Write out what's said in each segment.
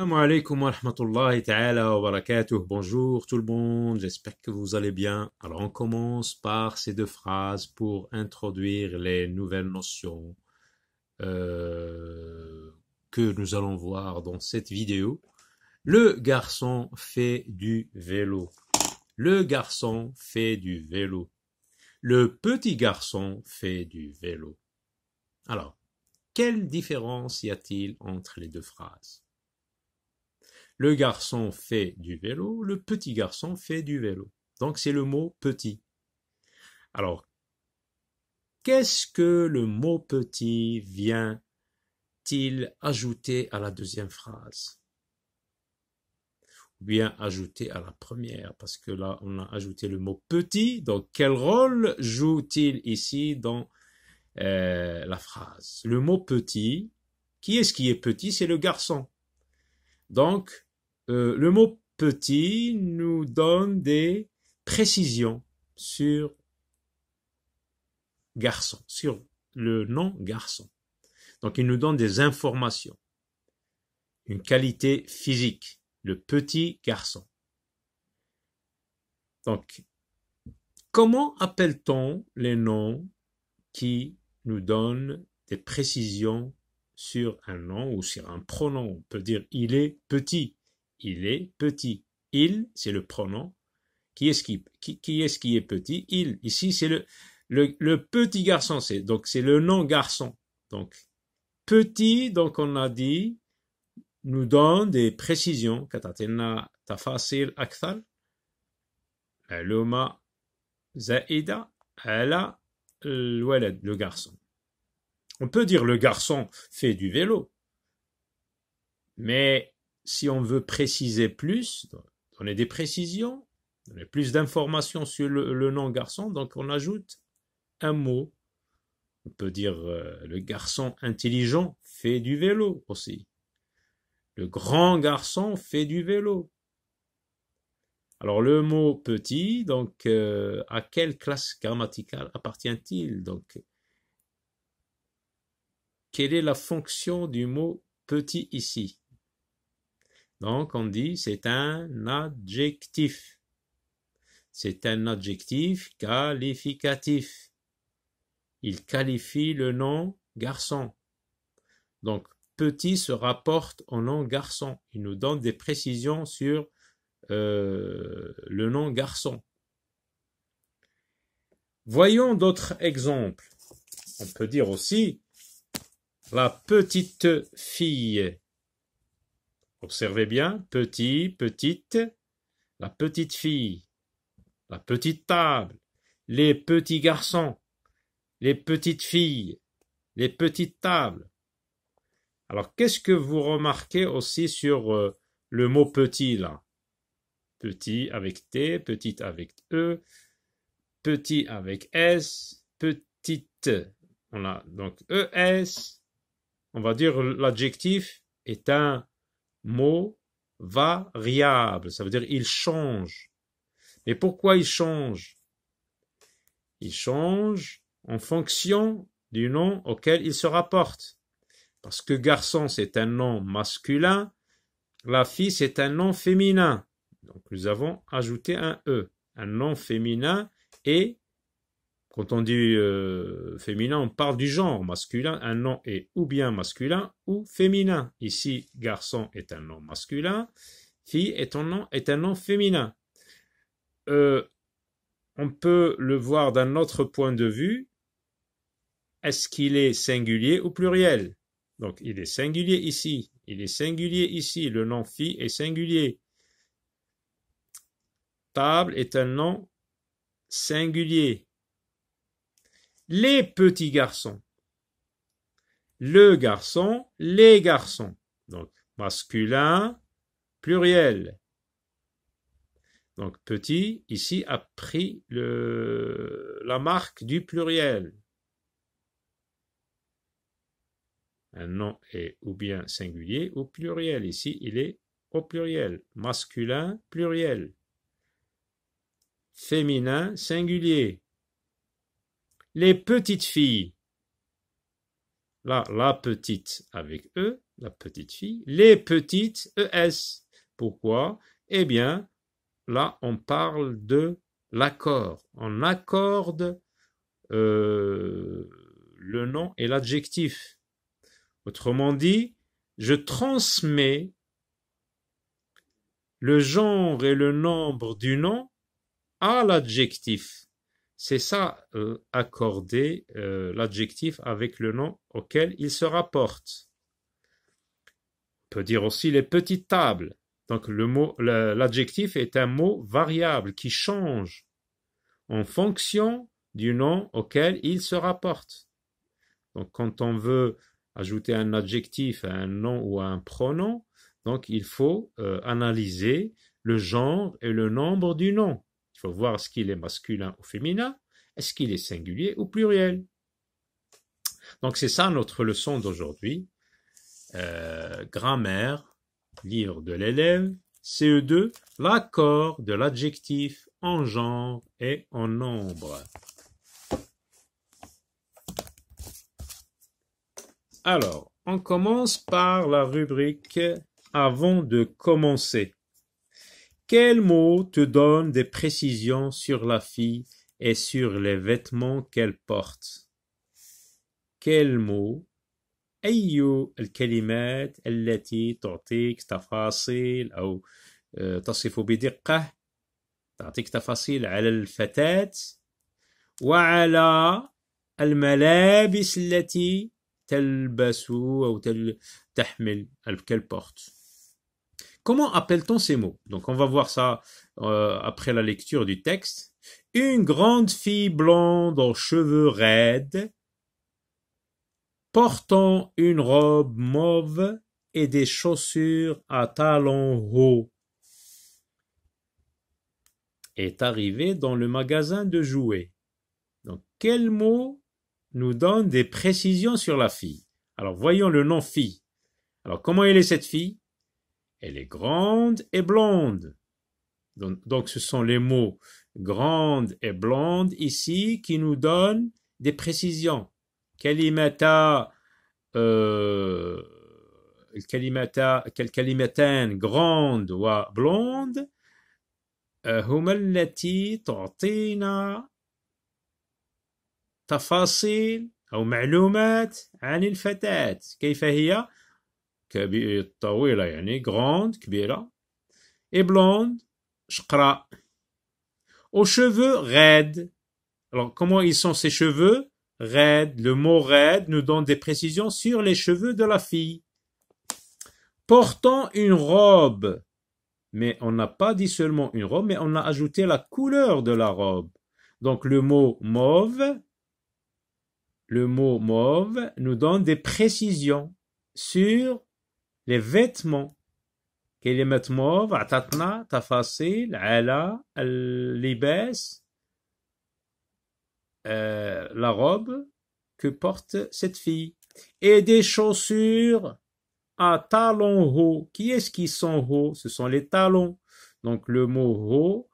Assalamu alaikum wa rahmatullahi wa barakatuh. Bonjour tout le monde, j'espère que vous allez bien. Alors on commence par ces deux phrases pour introduire les nouvelles notions euh, que nous allons voir dans cette vidéo. Le garçon fait du vélo. Le garçon fait du vélo. Le petit garçon fait du vélo. Alors, quelle différence y a-t-il entre les deux phrases le garçon fait du vélo, le petit garçon fait du vélo. Donc c'est le mot petit. Alors, qu'est-ce que le mot petit vient-il ajouter à la deuxième phrase Ou bien ajouter à la première, parce que là, on a ajouté le mot petit. Donc, quel rôle joue-t-il ici dans euh, la phrase Le mot petit, qui est-ce qui est petit C'est le garçon. Donc, euh, le mot petit nous donne des précisions sur garçon, sur le nom garçon. Donc il nous donne des informations, une qualité physique, le petit garçon. Donc, comment appelle-t-on les noms qui nous donnent des précisions sur un nom ou sur un pronom On peut dire il est petit, il est petit. Il, c'est le pronom. Qui est-ce qui, est, qui est petit Il. Ici, c'est le, le, petit garçon. C'est, donc, c'est le nom garçon. Donc, petit, donc on a dit, nous donne des précisions. tafasil zaida. Euh, le garçon. On peut dire le garçon fait du vélo. Mais si on veut préciser plus, donner des précisions, donner plus d'informations sur le, nom garçon, donc on ajoute un mot. On peut dire euh, le garçon intelligent fait du vélo aussi. Le grand garçon fait du vélo. Alors le mot petit, donc euh, à quelle classe grammaticale appartient-il Donc quelle est la fonction du mot petit ici donc, on dit c'est un adjectif. C'est un adjectif qualificatif. Il qualifie le nom garçon. Donc, petit se rapporte au nom garçon. Il nous donne des précisions sur euh, le nom garçon. Voyons d'autres exemples. On peut dire aussi la petite fille. Observez bien, petit, petite, la petite fille, la petite table, les petits garçons, les petites filles, les petites tables. Alors, qu'est-ce que vous remarquez aussi sur euh, le mot petit là Petit avec T, petite avec E, petit avec S, petite. On a donc ES. On va dire l'adjectif est un mot variable. Ça veut dire il change. Mais pourquoi il change Il change en fonction du nom auquel il se rapporte. Parce que garçon, c'est un nom masculin, la fille, c'est un nom féminin. Donc nous avons ajouté un E, un nom féminin et quand on dit euh, féminin, on parle du genre masculin. Un nom est ou bien masculin ou féminin. Ici, garçon est un nom masculin, fille est un nom, est un nom féminin. Euh, on peut le voir d'un autre point de vue. Est-ce qu'il est singulier ou pluriel Donc, il est singulier ici. Il est singulier ici. Le nom fille est singulier. Table est un nom singulier les petits garçons. Le garçon, les garçons. Donc, masculin, pluriel. Donc, petit, ici, a pris la marque du pluriel. Un nom est ou bien singulier ou pluriel. Ici, il est au pluriel. Masculin, pluriel. Féminin, singulier les petites filles. Là, la petite avec E, la petite fille, les petites ES. Pourquoi Eh bien, là, on parle de l'accord. On accorde euh, le nom et l'adjectif. Autrement dit, je transmets le genre et le nombre du nom à l'adjectif. C'est ça euh, accorder euh, l'adjectif avec le nom auquel il se rapporte. On peut dire aussi les petites tables. Donc le mot, l'adjectif est un mot variable qui change en fonction du nom auquel il se rapporte. Donc quand on veut ajouter un adjectif à un nom ou à un pronom, donc il faut euh, analyser le genre et le nombre du nom. Il faut voir ce qu'il est masculin ou féminin, est-ce qu'il est singulier ou pluriel. Donc c'est ça notre leçon d'aujourd'hui. Euh, grammaire, livre de l'élève, CE2, l'accord de l'adjectif en genre et en nombre. Alors, on commence par la rubrique avant de commencer. Quel mot te donne des précisions sur la fille et sur les vêtements qu'elle porte Quel mot? أي الكلمات التي تعطيك تفاصيل أو تصف بدقة تعطيك تفاصيل على الفتاة وعلى الملابس التي تلبس أو تحمل porte. Comment appelle-t-on ces mots Donc on va voir ça euh, après la lecture du texte. Une grande fille blonde aux cheveux raides, portant une robe mauve et des chaussures à talons hauts, est arrivée dans le magasin de jouets. Donc quel mot nous donne des précisions sur la fille Alors voyons le nom fille. Alors comment elle est cette fille elle est grande et blonde. Donc, ce sont les mots grande et blonde ici qui nous donnent des précisions. Kalimata, euh, kalimata, kalimatan grande ou blonde, هما التي تعطينا تفاصيل أو معلومات عن الفتاة كيف هي طويلة grande كبيرة et blonde شقراء aux cheveux raides alors comment ils sont ces cheveux raides le mot raide nous donne des précisions sur les cheveux de la fille portant une robe mais on n'a pas dit seulement une robe mais on a ajouté la couleur de la robe donc le mot mauve le mot mauve nous donne des précisions sur les vêtements. كلمة met أعطتنا تفاصيل la ala libes euh, la robe que porte cette fille. Et des chaussures à talons hauts. Qui est-ce qui sont hauts Ce sont les talons. Donc le mot haut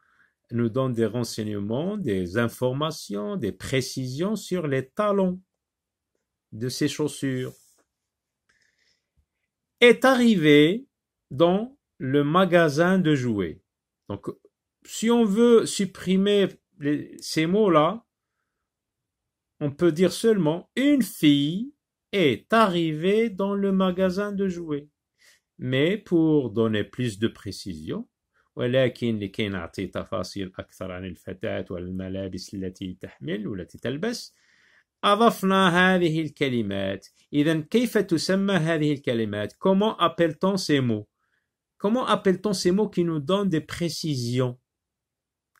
nous donne des renseignements, des informations, des précisions sur les talons de ces chaussures est arrivé dans le magasin de jouets. Donc, si on veut supprimer ces mots-là, on peut dire seulement une fille est arrivée dans le magasin de jouets. Mais pour donner plus de précision, ولكن تفاصيل عن والملابس التي تحمل والتي comment appelle-t-on ces mots comment appelle-t-on ces mots qui nous donnent des précisions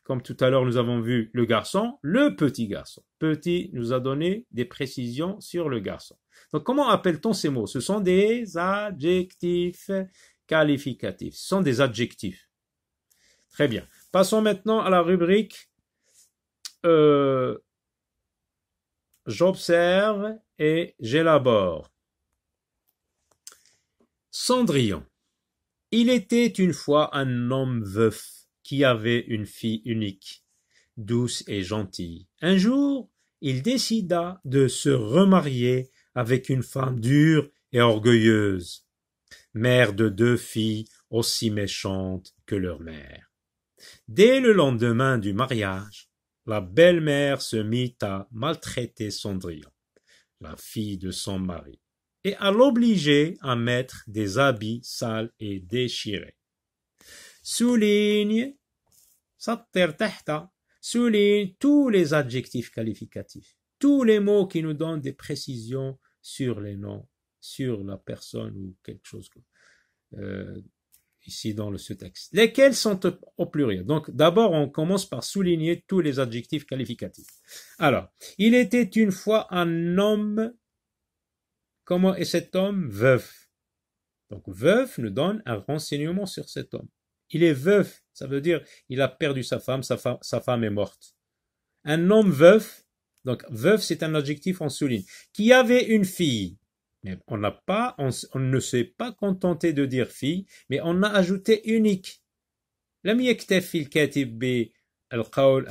comme tout à l'heure nous avons vu le garçon, le petit garçon. Petit nous a donné des précisions sur le garçon. Donc comment appelle-t-on ces mots Ce sont des adjectifs qualificatifs. Ce sont des adjectifs. Très bien. Passons maintenant à la rubrique euh, j'observe et j'élabore. Cendrillon. Il était une fois un homme veuf qui avait une fille unique, douce et gentille. Un jour, il décida de se remarier avec une femme dure et orgueilleuse, mère de deux filles aussi méchantes que leur mère. Dès le lendemain du mariage, la belle-mère se mit à maltraiter Cendrillon, la fille de son mari, et à l'obliger à mettre des habits sales et déchirés. Souligne, souligne tous les adjectifs qualificatifs, tous les mots qui nous donnent des précisions sur les noms, sur la personne ou quelque chose euh, ici dans sous texte. Lesquels sont au pluriel Donc d'abord, on commence par souligner tous les adjectifs qualificatifs. Alors, il était une fois un homme. Comment est cet homme Veuf. Donc veuf nous donne un renseignement sur cet homme. Il est veuf, ça veut dire il a perdu sa femme, sa, sa femme est morte. Un homme veuf, donc veuf c'est un adjectif en souligne, qui avait une fille on n'a pas, on, ne s'est pas contenté de dire fille, mais on a ajouté unique. لم يكتفي الكاتب بالقول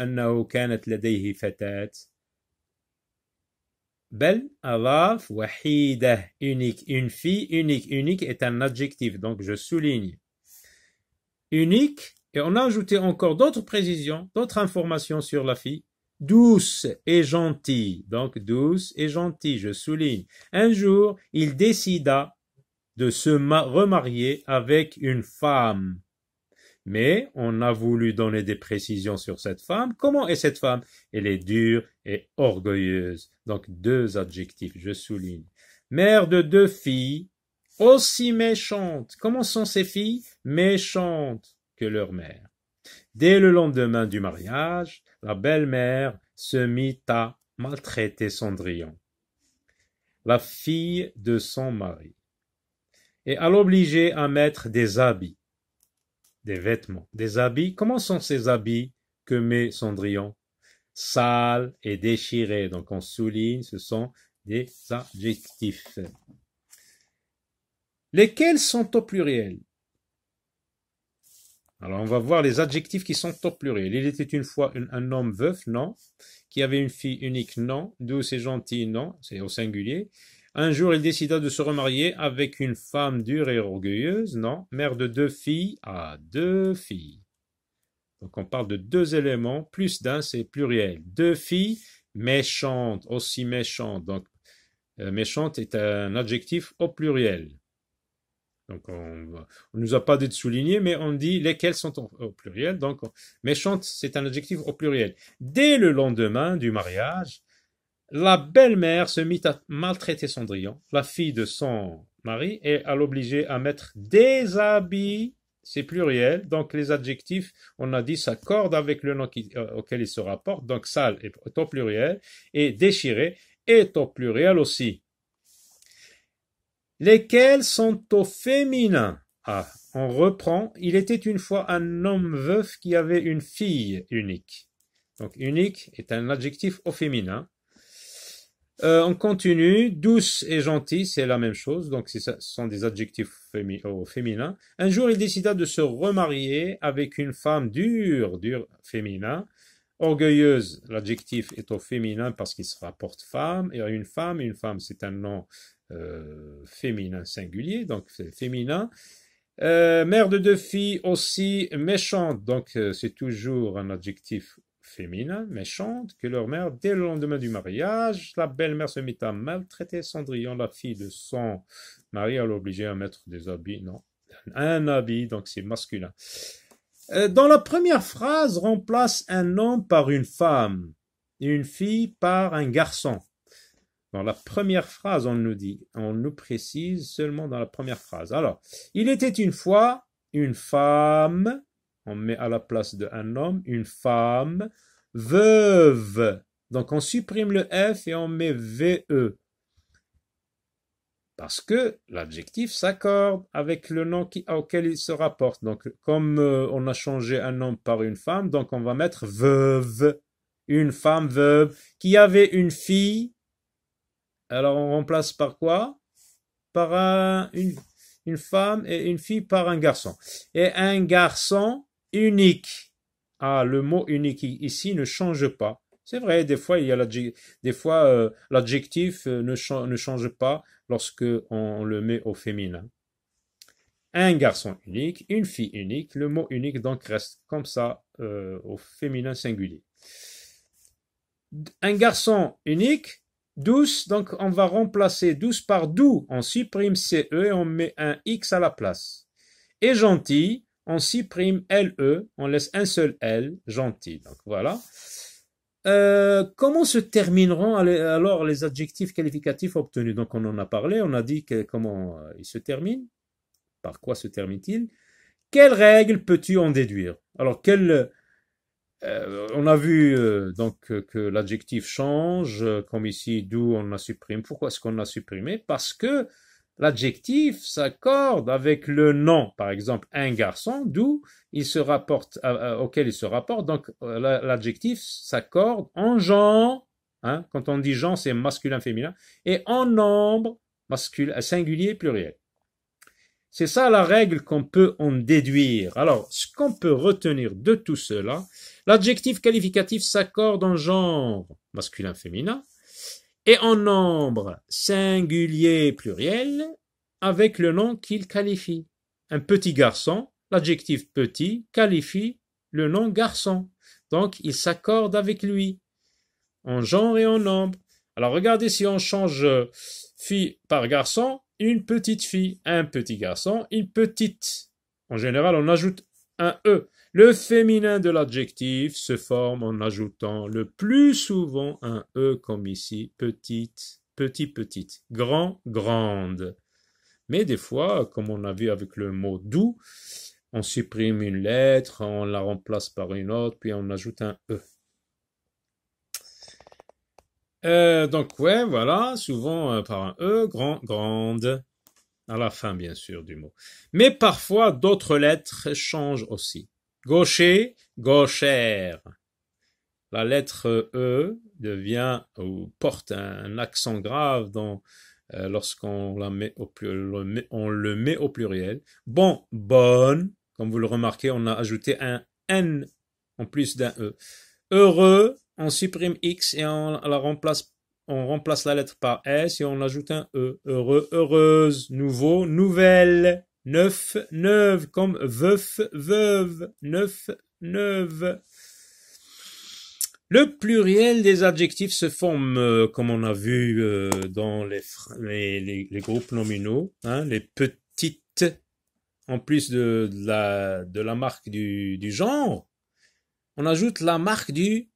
unique une fille unique unique est un adjectif donc je souligne unique et on a ajouté encore d'autres précisions d'autres informations sur la fille douce et gentille. Donc douce et gentille, je souligne. Un jour, il décida de se remarier avec une femme. Mais on a voulu donner des précisions sur cette femme. Comment est cette femme Elle est dure et orgueilleuse. Donc deux adjectifs, je souligne. Mère de deux filles, aussi méchantes. Comment sont ces filles Méchantes que leur mère. Dès le lendemain du mariage, la belle-mère se mit à maltraiter Cendrillon, la fille de son mari, et à l'obliger à mettre des habits, des vêtements, des habits. Comment sont ces habits que met Cendrillon Sales et déchirés. Donc on souligne, ce sont des adjectifs. Lesquels sont au pluriel alors, on va voir les adjectifs qui sont au pluriel. Il était une fois un, homme veuf, non. Qui avait une fille unique, non. douce et gentille, non. C'est au singulier. Un jour, il décida de se remarier avec une femme dure et orgueilleuse, non. Mère de deux filles, à deux filles. Donc, on parle de deux éléments, plus d'un, c'est pluriel. Deux filles méchantes, aussi méchantes. Donc, euh, méchante est un adjectif au pluriel. Donc on ne nous a pas dit de souligner, mais on dit lesquels sont au, pluriel. Donc méchante, c'est un adjectif au pluriel. Dès le lendemain du mariage, la belle-mère se mit à maltraiter Cendrillon, la fille de son mari, et à l'obliger à mettre des habits, c'est pluriel, donc les adjectifs, on a dit, s'accordent avec le nom euh, auquel ils se rapportent, donc sale est au pluriel, et déchiré est au pluriel aussi. Lesquelles sont au féminin. Ah, on reprend. Il était une fois un homme veuf qui avait une fille unique. Donc unique est un adjectif au féminin. Euh, on continue. Douce et gentille, c'est la même chose. Donc ce sont des adjectifs au féminin. Un jour, il décida de se remarier avec une femme dure, dure féminin. Orgueilleuse, l'adjectif est au féminin parce qu'il se rapporte femme. Et une femme, une femme, c'est un nom euh, féminin singulier, donc c'est féminin. Euh, mère de deux filles aussi méchante, donc euh, c'est toujours un adjectif féminin, méchante, que leur mère, dès le lendemain du mariage, la belle-mère se mit à maltraiter Cendrillon, la fille de son mari, à l'obliger à mettre des habits, non, un habit, donc c'est masculin. Dans la première phrase, remplace un homme par une femme une fille par un garçon. Dans la première phrase, on nous dit, on nous précise seulement dans la première phrase. Alors, il était une fois une femme, on met à la place de un homme, une femme veuve. Donc, on supprime le F et on met VE. Parce que l'adjectif s'accorde avec le nom auquel il se rapporte. Donc, comme euh, on a changé un homme par une femme, donc on va mettre veuve. Une femme veuve qui avait une fille alors on remplace par quoi Par une, femme et une fille par un garçon. Et un garçon unique. Ah, le mot unique ici ne change pas. C'est vrai, des fois il y a des fois euh, l'adjectif euh, ne, change pas lorsque on le met au féminin. Un garçon unique, une fille unique, le mot unique donc reste comme ça euh, au féminin singulier. Un garçon unique, Douce, donc on va remplacer 12 par doux. On supprime CE et on met un X à la place. Et gentil, on supprime LE, on laisse un seul L, gentil. Donc voilà. Euh, comment se termineront alors les adjectifs qualificatifs obtenus Donc on en a parlé, on a dit que, comment euh, ils se terminent, par quoi se terminent-ils Quelles règles peux-tu en déduire Alors quelle euh, on a vu euh, donc que l'adjectif change, euh, comme ici d'où on a supprimé. Pourquoi est-ce qu'on a supprimé Parce que l'adjectif s'accorde avec le nom. Par exemple, un garçon, d'où il se rapporte, auquel il se rapporte. Donc l'adjectif s'accorde en genre. Hein. quand on dit genre, c'est masculin, féminin, et en nombre, masculin, singulier, pluriel. C'est ça la règle qu'on peut en déduire. Alors, ce qu'on peut retenir de tout cela, l'adjectif qualificatif s'accorde en genre masculin-féminin et en nombre singulier-pluriel avec le nom qu'il qualifie. Un petit garçon, l'adjectif petit qualifie le nom garçon. Donc, il s'accorde avec lui en genre et en nombre. Alors, regardez si on change euh, fille par garçon, une petite fille, un petit garçon, une petite. En général, on ajoute un E. Le féminin de l'adjectif se forme en ajoutant le plus souvent un E comme ici, petite, petit, petite, grand, grande. Mais des fois, comme on a vu avec le mot doux, on supprime une lettre, on la remplace par une autre, puis on ajoute un E. Euh, donc, ouais, voilà, souvent euh, par un E, grand, grande, à la fin, bien sûr, du mot. Mais parfois, d'autres lettres changent aussi. Gaucher, gauchère. La lettre E devient ou porte un, accent grave dans euh, lorsqu'on la met au on le met au pluriel. Bon, bonne, comme vous le remarquez, on a ajouté un N en plus d'un E. Heureux, on supprime X et on la remplace on remplace la lettre par S et on ajoute un E. Heureux, heureuse, nouveau, nouvelle. Neuf, neuve, comme veuf, veuve. Neuf, neuve. Le pluriel des adjectifs se forme, euh, comme on a vu euh, dans les, les, les, groupes nominaux, hein, les petites, en plus de, de, la, marque du genre, on ajoute la marque du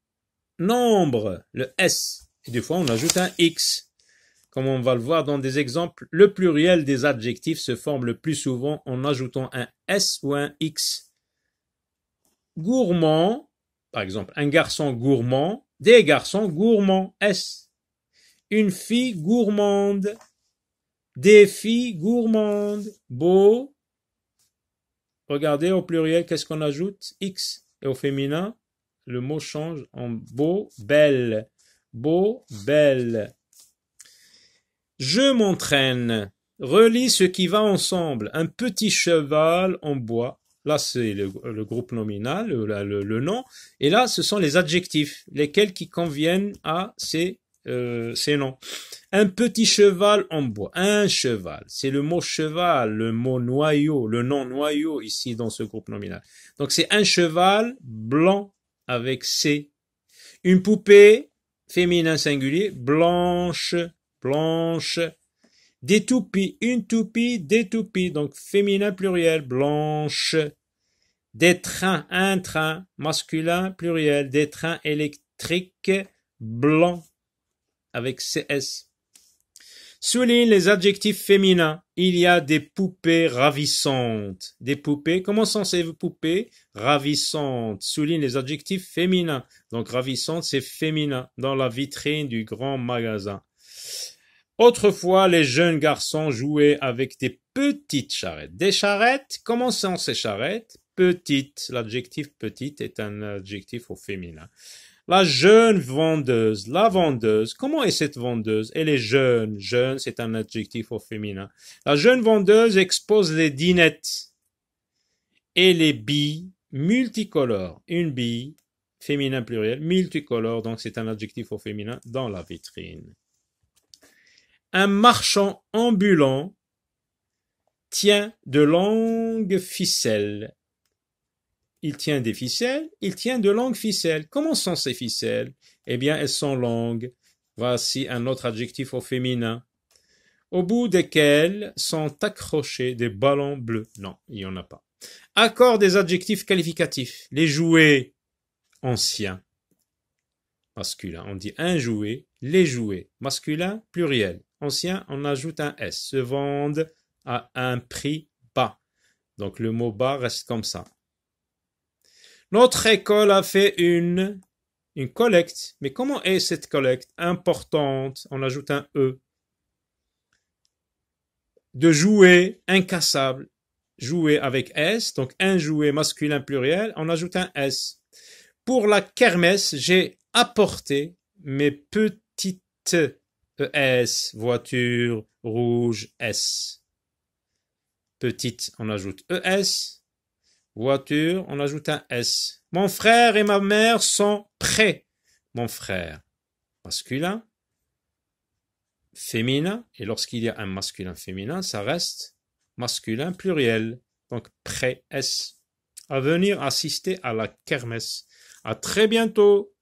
nombre, le S. Et des fois, on ajoute un X. Comme on va le voir dans des exemples, le pluriel des adjectifs se forme le plus souvent en ajoutant un S ou un X. Gourmand, par exemple, un garçon gourmand, des garçons gourmands, S. Une fille gourmande, des filles gourmandes, beau. Regardez au pluriel, qu'est-ce qu'on ajoute X. Et au féminin, le mot change en beau, belle. Beau, belle. Je m'entraîne. Relis ce qui va ensemble. Un petit cheval en bois. Là, c'est le, groupe nominal, le, nom. Et là, ce sont les adjectifs, lesquels qui conviennent à euh, ces noms. Un petit cheval en bois. Un cheval. C'est le mot cheval, le mot noyau, le nom noyau ici dans ce groupe nominal. Donc, c'est un cheval blanc avec C. Une poupée, féminin singulier, blanche, blanche. Des toupies, une toupie, des toupies, donc féminin pluriel, blanche. Des trains, un train, masculin pluriel, des trains électriques, blancs, avec CS souligne les adjectifs féminins. Il y a des poupées ravissantes. Des poupées, comment sont ces poupées Ravissantes. Souligne les adjectifs féminins. Donc ravissante, c'est féminin dans la vitrine du grand magasin. Autrefois, les jeunes garçons jouaient avec des petites charrettes. Des charrettes, comment sont ces charrettes Petites. L'adjectif petite est un adjectif au féminin. La jeune vendeuse, la vendeuse, comment est cette vendeuse Elle est jeune, jeune c'est un adjectif au féminin. La jeune vendeuse expose les dinettes et les billes multicolores, une bille, féminin pluriel, multicolore, donc c'est un adjectif au féminin, dans la vitrine. Un marchand ambulant tient de longues ficelles il tient des ficelles, il tient de longues ficelles. Comment sont ces ficelles Eh bien, elles sont longues. Voici un autre adjectif au féminin. Au bout desquelles sont accrochés des ballons bleus. Non, il n'y en a pas. Accord des adjectifs qualificatifs. Les jouets anciens. Masculin. On dit un jouet, les jouets. Masculin, pluriel. Ancien, on ajoute un S. Se vendent à un prix bas. Donc le mot bas reste comme ça. Notre école a fait une, une collecte. Mais comment est cette collecte importante On ajoute un E. De jouets incassables. Jouer avec S, donc un jouet masculin pluriel, on ajoute un S. Pour la kermesse, j'ai apporté mes petites ES, euh, voiture, rouge, S. Petite, on ajoute ES, Voiture, on ajoute un S. Mon frère et ma mère sont prêts. Mon frère, masculin, féminin. Et lorsqu'il y a un masculin féminin, ça reste masculin pluriel. Donc prêt S. À venir assister à la kermesse. À très bientôt.